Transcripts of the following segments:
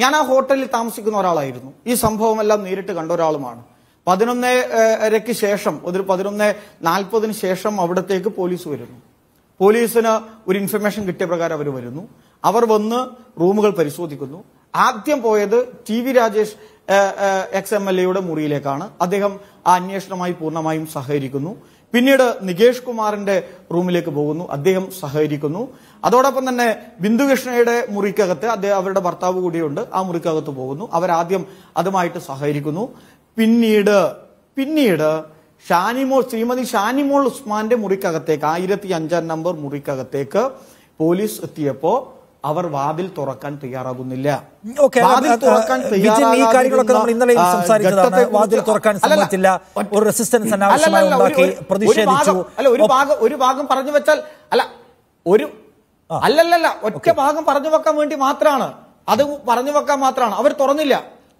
ഞാൻ ആ ഹോട്ടലിൽ താമസിക്കുന്ന ഒരാളായിരുന്നു ഈ സംഭവമെല്ലാം നേരിട്ട് കണ്ട ഒരാളുമാണ് പതിനൊന്നരയ്ക്ക് ശേഷം ഒരു പതിനൊന്ന് നാൽപ്പതിന് ശേഷം അവിടത്തേക്ക് പോലീസ് വരുന്നു പോലീസിന് ഒരു ഇൻഫർമേഷൻ കിട്ടിയ പ്രകാരം അവർ വരുന്നു അവർ വന്ന് റൂമുകൾ പരിശോധിക്കുന്നു ആദ്യം പോയത് T V Rajesh X M L എയുടെ മുറിയിലേക്കാണ് അദ്ദേഹം ആ അന്വേഷണമായി പൂർണ്ണമായും സഹകരിക്കുന്നു പിന്നീട് നികേഷ് കുമാറിന്റെ റൂമിലേക്ക് പോകുന്നു അദ്ദേഹം സഹകരിക്കുന്നു അതോടൊപ്പം തന്നെ ബിന്ദുകൃഷ്ണയുടെ മുറിക്കകത്ത് അദ്ദേഹം അവരുടെ ഭർത്താവ് കൂടിയുണ്ട് ആ മുറിക്കകത്ത് പോകുന്നു അവരാദ്യം അതുമായിട്ട് സഹകരിക്കുന്നു പിന്നീട് പിന്നീട് ഷാനിമോൾ ശ്രീമതി ഷാനിമോൾ ഉസ്മാന്റെ മുറിക്കകത്തേക്ക് ആയിരത്തി അഞ്ചാം നമ്പർ മുറിക്കകത്തേക്ക് പോലീസ് എത്തിയപ്പോ അവർ വാതിൽ തുറക്കാൻ തയ്യാറാകുന്നില്ല വാതിൽ തുറക്കാൻ ഈ കാര്യങ്ങളൊക്കെ നമ്മൾ ഇന്നലെ വാതിൽ തുറക്കാൻ സമ്മതിച്ചില്ല ഒരു റെസിസ്റ്റൻസ് പ്രതിഷേധിച്ചു അല്ല ഒരു ഭാഗം ഒരു ഭാഗം പറഞ്ഞു വെച്ചാൽ അല്ല ഒരു അല്ലല്ലല്ല ഒറ്റ ഭാഗം പറഞ്ഞു വെക്കാൻ വേണ്ടി മാത്രമാണ് അത് പറഞ്ഞു വെക്കാൻ മാത്രമാണ് അവർ തുറന്നില്ല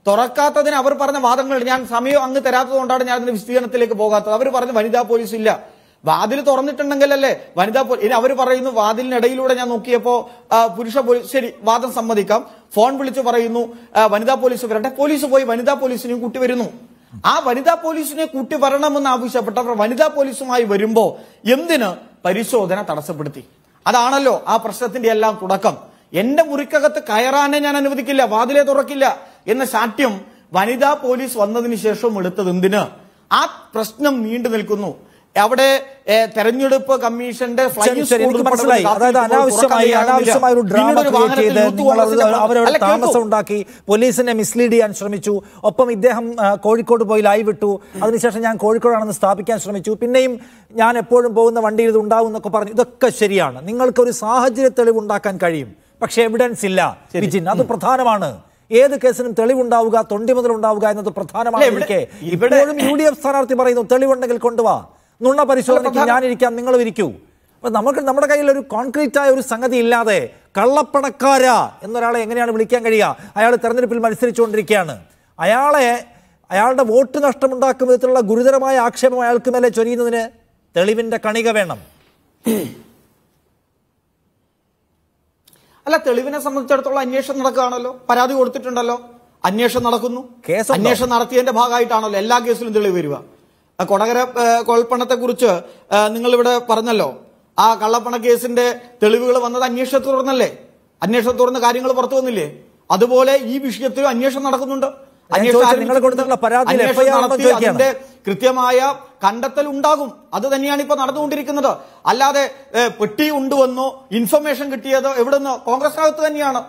തുറക്കാത്തതിന് അവർ പറഞ്ഞ വാദങ്ങൾ ഞാൻ സമയം അങ്ങ് തരാത്തത് കൊണ്ടാണ് ഞാൻ അതിന്റെ വിശദീകരണത്തിലേക്ക് പോകാത്തത് അവർ പറഞ്ഞ വനിതാ പോലീസ് ഇല്ല വാതിൽ തുറന്നിട്ടുണ്ടെങ്കിലല്ലേ വനിതാ ഇനി അവർ പറയുന്നു വാതിലിനിടയിലൂടെ ഞാൻ നോക്കിയപ്പോ പുരുഷ പോലീസ് ശരി വാദം സമ്മതിക്കാം ഫോൺ വിളിച്ചു പറയുന്നു വനിതാ പോലീസ് വരട്ടെ പോലീസ് പോയി വനിതാ പോലീസിനെയും കൂട്ടി വരുന്നു ആ വനിതാ പോലീസിനെ കൂട്ടി വരണമെന്ന് ആവശ്യപ്പെട്ടവർ വനിതാ പോലീസുമായി വരുമ്പോ എന്തിന് പരിശോധന തടസ്സപ്പെടുത്തി അതാണല്ലോ ആ പ്രശ്നത്തിന്റെ എല്ലാം തുടക്കം എന്റെ മുറിക്കകത്ത് കയറാനെ ഞാൻ അനുവദിക്കില്ല വാതിലെ തുറക്കില്ല എന്ന ശാഠ്യം വനിതാ പോലീസ് വന്നതിന് ശേഷം എടുത്തത് എന്തിന് ആ പ്രശ്നം നീണ്ടു നിൽക്കുന്നു അവിടെ തെരഞ്ഞെടുപ്പ് കമ്മീഷന്റെ മനസ്സിലായി അതായത് അനാവശ്യമായി അനാവശ്യമായ ഒരു ഡ്രാമ അവരവിടെ താമസം ഉണ്ടാക്കി പോലീസിനെ മിസ്ലീഡ് ചെയ്യാൻ ശ്രമിച്ചു ഒപ്പം ഇദ്ദേഹം കോഴിക്കോട് പോയി ലൈവ് ഇട്ടു അതിനുശേഷം ഞാൻ കോഴിക്കോടാണെന്ന് സ്ഥാപിക്കാൻ ശ്രമിച്ചു പിന്നെയും ഞാൻ എപ്പോഴും പോകുന്ന വണ്ടിയിൽ ഇത് ഉണ്ടാവും എന്നൊക്കെ പറഞ്ഞു ഇതൊക്കെ ശരിയാണ് നിങ്ങൾക്ക് ഒരു സാഹചര്യ തെളിവ് ഉണ്ടാക്കാൻ കഴിയും പക്ഷേ എവിഡൻസ് ഇല്ല വിജിൻ അത് പ്രധാനമാണ് ഏത് കേസിനും തെളിവുണ്ടാവുക തൊണ്ടിമുതൽ മുതൽ ഉണ്ടാവുക എന്നത് പ്രധാനമാണ് യു ഡി എഫ് സ്ഥാനാർത്ഥി പറയുന്നു തെളിവുണ്ടെങ്കിൽ കൊണ്ടുപോവാ നുണ പരിശോധനയ്ക്ക് ഞാനിരിക്കാം നിങ്ങൾ ഇരിക്കൂ അപ്പം നമുക്ക് നമ്മുടെ കയ്യിൽ ഒരു കോൺക്രീറ്റ് ആയ ഒരു സംഗതി ഇല്ലാതെ കള്ളപ്പണക്കാരാ എന്നൊരാളെ എങ്ങനെയാണ് വിളിക്കാൻ കഴിയുക അയാൾ തെരഞ്ഞെടുപ്പിൽ മത്സരിച്ചുകൊണ്ടിരിക്കുകയാണ് അയാളെ അയാളുടെ വോട്ട് നഷ്ടമുണ്ടാക്കും വിധത്തിലുള്ള ഗുരുതരമായ ആക്ഷേപം അയാൾക്ക് മേലെ ചൊരിയുന്നതിന് തെളിവിൻ്റെ കണിക വേണം അല്ല തെളിവിനെ സംബന്ധിച്ചിടത്തോളം അന്വേഷണം നടക്കുകയാണല്ലോ പരാതി കൊടുത്തിട്ടുണ്ടല്ലോ അന്വേഷണം നടക്കുന്നു അന്വേഷണം നടത്തിയതിന്റെ ഭാഗമായിട്ടാണല്ലോ എല്ലാ കേസിലും തെളിവ് വരിക കൊടകര നിങ്ങൾ നിങ്ങളിവിടെ പറഞ്ഞല്ലോ ആ കള്ളപ്പണ കേസിന്റെ തെളിവുകൾ വന്നത് അന്വേഷണത്തെ തുടർന്നല്ലേ അന്വേഷണത്തെ തുടർന്ന് കാര്യങ്ങൾ പുറത്തു വന്നില്ലേ അതുപോലെ ഈ വിഷയത്തിൽ അന്വേഷണം നടക്കുന്നുണ്ട് അതിന്റെ കൃത്യമായ കണ്ടെത്തൽ ഉണ്ടാകും അത് തന്നെയാണ് ഇപ്പൊ നടന്നുകൊണ്ടിരിക്കുന്നത് അല്ലാതെ പെട്ടി ഉണ്ടുവെന്നോ ഇൻഫർമേഷൻ കിട്ടിയതോ കോൺഗ്രസ് കോൺഗ്രസിനകത്ത് തന്നെയാണ്